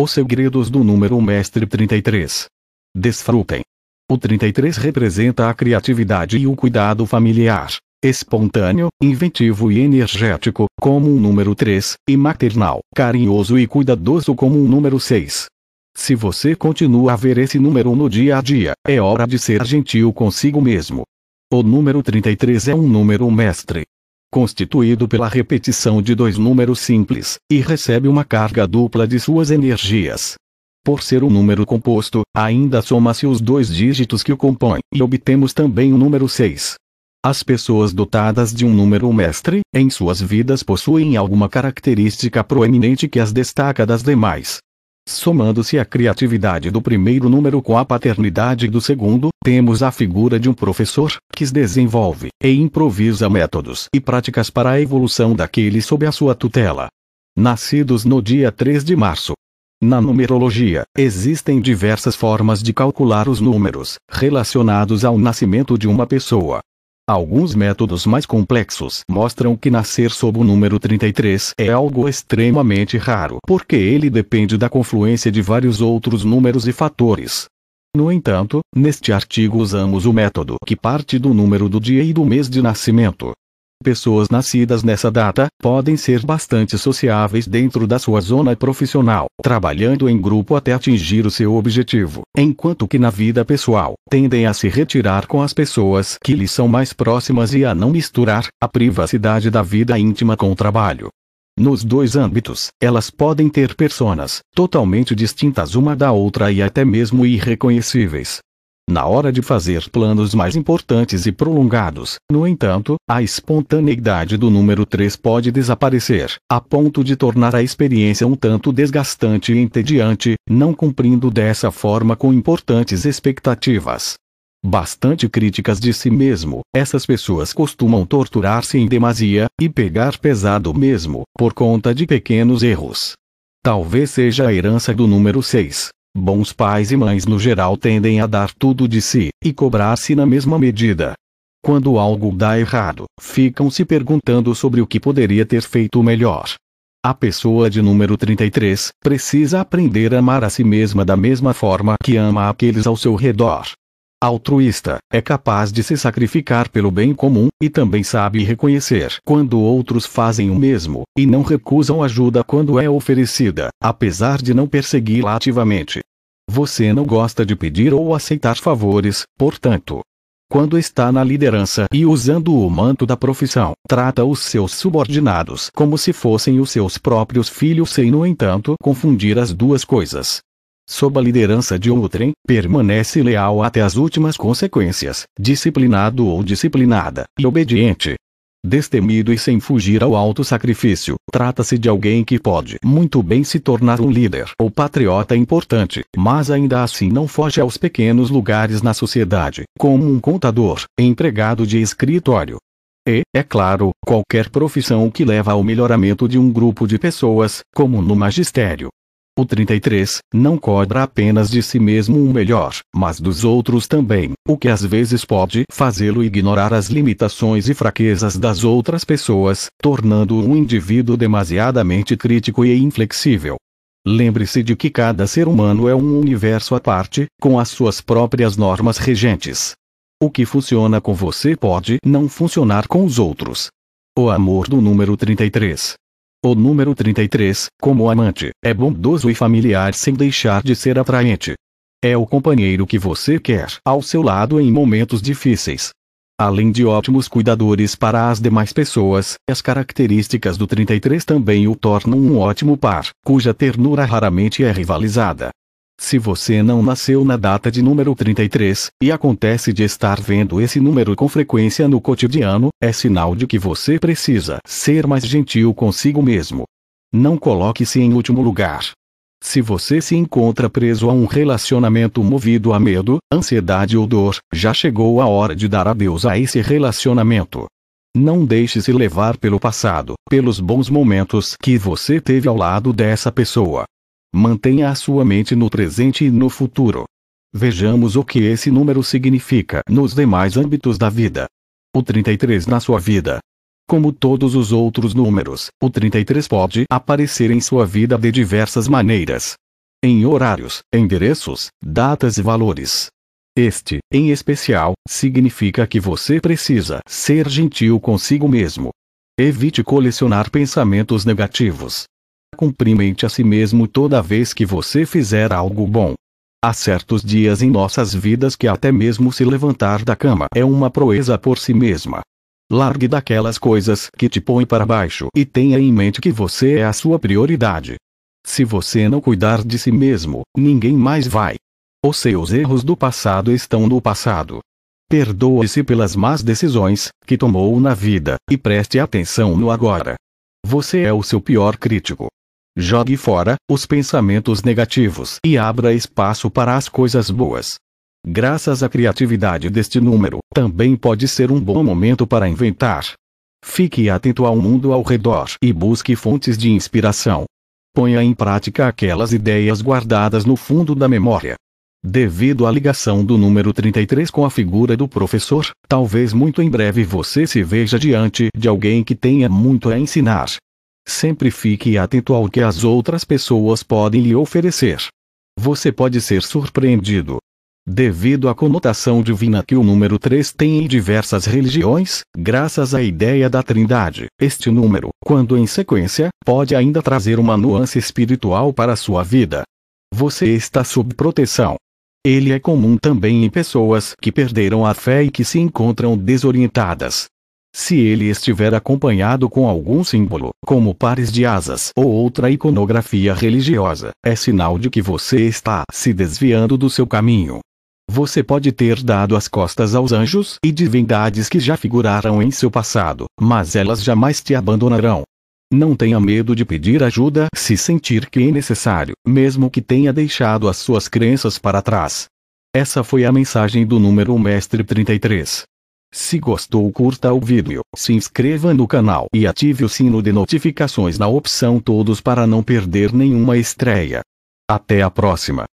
Os segredos do número mestre 33. Desfrutem. O 33 representa a criatividade e o cuidado familiar, espontâneo, inventivo e energético, como o número 3, e maternal, carinhoso e cuidadoso como o número 6. Se você continua a ver esse número no dia a dia, é hora de ser gentil consigo mesmo. O número 33 é um número mestre, constituído pela repetição de dois números simples, e recebe uma carga dupla de suas energias. Por ser um número composto, ainda soma-se os dois dígitos que o compõem e obtemos também o número 6. As pessoas dotadas de um número mestre, em suas vidas possuem alguma característica proeminente que as destaca das demais. Somando-se a criatividade do primeiro número com a paternidade do segundo, temos a figura de um professor, que desenvolve e improvisa métodos e práticas para a evolução daquele sob a sua tutela. Nascidos no dia 3 de março. Na numerologia, existem diversas formas de calcular os números relacionados ao nascimento de uma pessoa. Alguns métodos mais complexos mostram que nascer sob o número 33 é algo extremamente raro, porque ele depende da confluência de vários outros números e fatores. No entanto, neste artigo usamos o método que parte do número do dia e do mês de nascimento, Pessoas nascidas nessa data podem ser bastante sociáveis dentro da sua zona profissional, trabalhando em grupo até atingir o seu objetivo, enquanto que na vida pessoal tendem a se retirar com as pessoas que lhes são mais próximas e a não misturar a privacidade da vida íntima com o trabalho. Nos dois âmbitos, elas podem ter personas totalmente distintas uma da outra e até mesmo irreconhecíveis, na hora de fazer planos mais importantes e prolongados. No entanto, a espontaneidade do número 3 pode desaparecer, a ponto de tornar a experiência um tanto desgastante e entediante, não cumprindo dessa forma com importantes expectativas. Bastante críticas de si mesmo, essas pessoas costumam torturar-se em demasia, e pegar pesado mesmo, por conta de pequenos erros. Talvez seja a herança do número 6, Bons pais e mães no geral tendem a dar tudo de si e cobrar-se na mesma medida. Quando algo dá errado, ficam se perguntando sobre o que poderia ter feito melhor. A pessoa de número 33 precisa aprender a amar a si mesma da mesma forma que ama aqueles ao seu redor altruísta, é capaz de se sacrificar pelo bem comum, e também sabe reconhecer quando outros fazem o mesmo, e não recusam ajuda quando é oferecida, apesar de não persegui-la ativamente. Você não gosta de pedir ou aceitar favores, portanto. Quando está na liderança e usando o manto da profissão, trata os seus subordinados como se fossem os seus próprios filhos sem, no entanto, confundir as duas coisas sob a liderança de outrem, permanece leal até as últimas consequências, disciplinado ou disciplinada, e obediente. Destemido e sem fugir ao alto sacrifício, trata-se de alguém que pode muito bem se tornar um líder ou patriota importante, mas ainda assim não foge aos pequenos lugares na sociedade, como um contador, empregado de escritório, e, é claro, qualquer profissão que leva ao melhoramento de um grupo de pessoas, como no magistério, o 33, não cobra apenas de si mesmo o melhor, mas dos outros também, o que às vezes pode fazê-lo ignorar as limitações e fraquezas das outras pessoas, tornando-o um indivíduo demasiadamente crítico e inflexível. Lembre-se de que cada ser humano é um universo à parte, com as suas próprias normas regentes. O que funciona com você pode não funcionar com os outros. O amor do número 33 o número 33, como amante, é bondoso e familiar sem deixar de ser atraente. É o companheiro que você quer ao seu lado em momentos difíceis. Além de ótimos cuidadores para as demais pessoas, as características do 33 também o tornam um ótimo par, cuja ternura raramente é rivalizada se você não nasceu na data de número 33, e acontece de estar vendo esse número com frequência no cotidiano, é sinal de que você precisa ser mais gentil consigo mesmo. Não coloque-se em último lugar. Se você se encontra preso a um relacionamento movido a medo, ansiedade ou dor, já chegou a hora de dar adeus a esse relacionamento. Não deixe se levar pelo passado, pelos bons momentos que você teve ao lado dessa pessoa. Mantenha a sua mente no presente e no futuro. Vejamos o que esse número significa nos demais âmbitos da vida. O 33 na sua vida. Como todos os outros números, o 33 pode aparecer em sua vida de diversas maneiras. Em horários, endereços, datas e valores. Este, em especial, significa que você precisa ser gentil consigo mesmo. Evite colecionar pensamentos negativos. Cumprimente a si mesmo toda vez que você fizer algo bom. Há certos dias em nossas vidas que até mesmo se levantar da cama é uma proeza por si mesma. Largue daquelas coisas que te põem para baixo e tenha em mente que você é a sua prioridade. Se você não cuidar de si mesmo, ninguém mais vai. Os seus erros do passado estão no passado. Perdoe-se pelas más decisões que tomou na vida e preste atenção no agora. Você é o seu pior crítico. Jogue fora os pensamentos negativos e abra espaço para as coisas boas. Graças à criatividade deste número, também pode ser um bom momento para inventar. Fique atento ao mundo ao redor e busque fontes de inspiração. Ponha em prática aquelas ideias guardadas no fundo da memória. Devido à ligação do número 33 com a figura do professor, talvez muito em breve você se veja diante de alguém que tenha muito a ensinar, Sempre fique atento ao que as outras pessoas podem lhe oferecer. Você pode ser surpreendido. Devido à conotação divina que o número 3 tem em diversas religiões, graças à ideia da Trindade, este número, quando em sequência, pode ainda trazer uma nuance espiritual para a sua vida. Você está sob proteção. Ele é comum também em pessoas que perderam a fé e que se encontram desorientadas, se ele estiver acompanhado com algum símbolo, como pares de asas ou outra iconografia religiosa, é sinal de que você está se desviando do seu caminho. Você pode ter dado as costas aos anjos e divindades que já figuraram em seu passado, mas elas jamais te abandonarão. Não tenha medo de pedir ajuda se sentir que é necessário, mesmo que tenha deixado as suas crenças para trás. Essa foi a mensagem do número mestre 33. Se gostou curta o vídeo, se inscreva no canal e ative o sino de notificações na opção todos para não perder nenhuma estreia. Até a próxima!